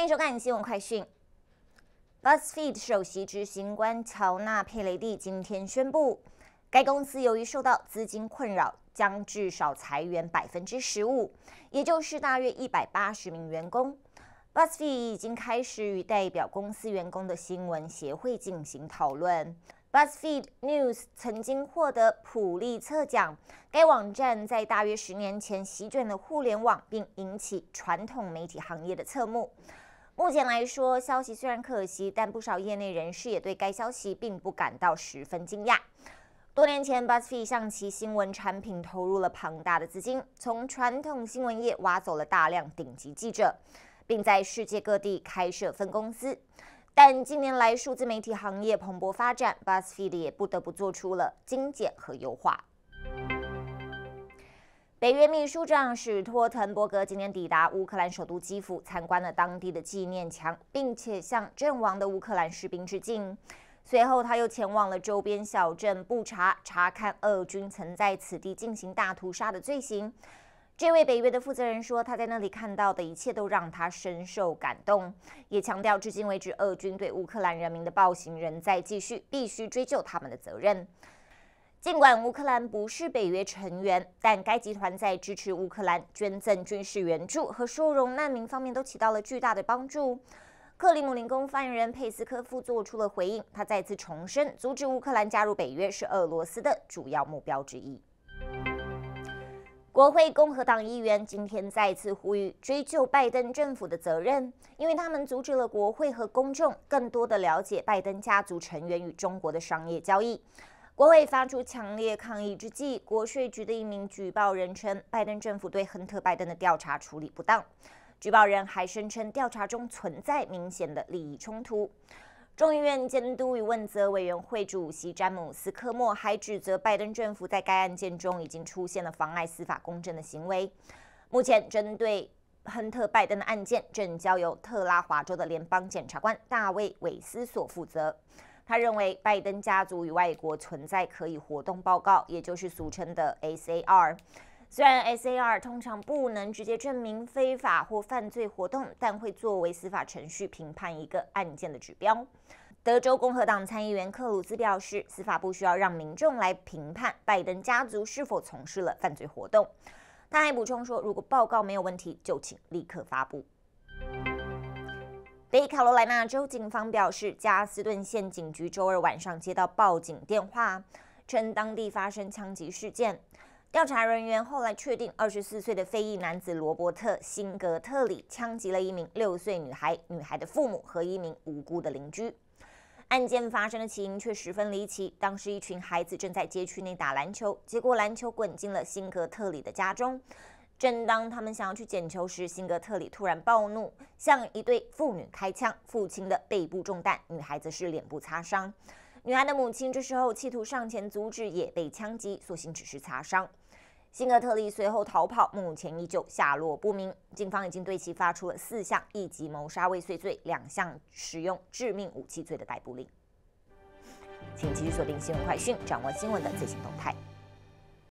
欢迎收看新闻快讯。Buzzfeed 首席执行官乔纳佩雷蒂今天宣布，该公司由于受到资金困扰，将至少裁员百分之十五，也就是大约一百八十名员工。Buzzfeed 已经开始与代表公司员工的新闻协会进行讨论。Buzzfeed News 曾经获得普利策奖，该网站在大约十年前席卷了互联网，并引起传统媒体行业的侧目。目前来说，消息虽然可惜，但不少业内人士也对该消息并不感到十分惊讶。多年前，BuzzFeed 向其新闻产品投入了庞大的资金，从传统新闻业挖走了大量顶级记者，并在世界各地开设分公司。但近年来，数字媒体行业蓬勃发展，BuzzFeed 也不得不做出了精简和优化。北约秘书长史托滕伯格今天抵达乌克兰首都基辅，参观了当地的纪念墙，并且向阵亡的乌克兰士兵致敬。随后，他又前往了周边小镇布查，查看俄军曾在此地进行大屠杀的罪行。这位北约的负责人说，他在那里看到的一切都让他深受感动，也强调，至今为止，俄军对乌克兰人民的暴行仍在继续，必须追究他们的责任。尽管乌克兰不是北约成员，但该集团在支持乌克兰、捐赠军事援助和收容难民方面都起到了巨大的帮助。克里姆林宫发言人佩斯科夫做出了回应，他再次重申，阻止乌克兰加入北约是俄罗斯的主要目标之一。国会共和党议员今天再次呼吁追究拜登政府的责任，因为他们阻止了国会和公众更多的了解拜登家族成员与中国的商业交易。国会发出强烈抗议之际，国税局的一名举报人称，拜登政府对亨特·拜登的调查处理不当。举报人还声称，调查中存在明显的利益冲突。众议院监督与问责委员会主席詹姆斯·科莫还指责拜登政府在该案件中已经出现了妨碍司法公正的行为。目前，针对亨特·拜登的案件正交由特拉华州的联邦检察官大卫·韦斯所负责。他认为，拜登家族与外国存在可以活动报告，也就是俗称的 S A R。虽然 S A R 通常不能直接证明非法或犯罪活动，但会作为司法程序评判一个案件的指标。德州共和党参议员克鲁兹表示，司法部需要让民众来评判拜登家族是否从事了犯罪活动。他还补充说，如果报告没有问题，就请立刻发布。北卡罗来纳州警方表示，加斯顿县警局周二晚上接到报警电话，称当地发生枪击事件。调查人员后来确定，二十四岁的非裔男子罗伯特·辛格特里枪击了一名六岁女孩，女孩的父母和一名无辜的邻居。案件发生的起因却十分离奇：当时一群孩子正在街区内打篮球，结果篮球滚进了辛格特里的家中。正当他们想要去捡球时，辛格特里突然暴怒，向一对妇女开枪。父亲的背部中弹，女孩子是脸部擦伤。女孩的母亲这时候企图上前阻止，也被枪击，所幸只是擦伤。辛格特里随后逃跑，目前依旧下落不明。警方已经对其发出了四项一级谋杀未遂罪、两项使用致命武器罪的逮捕令。请继续锁定新闻快讯，掌握新闻的最新动态。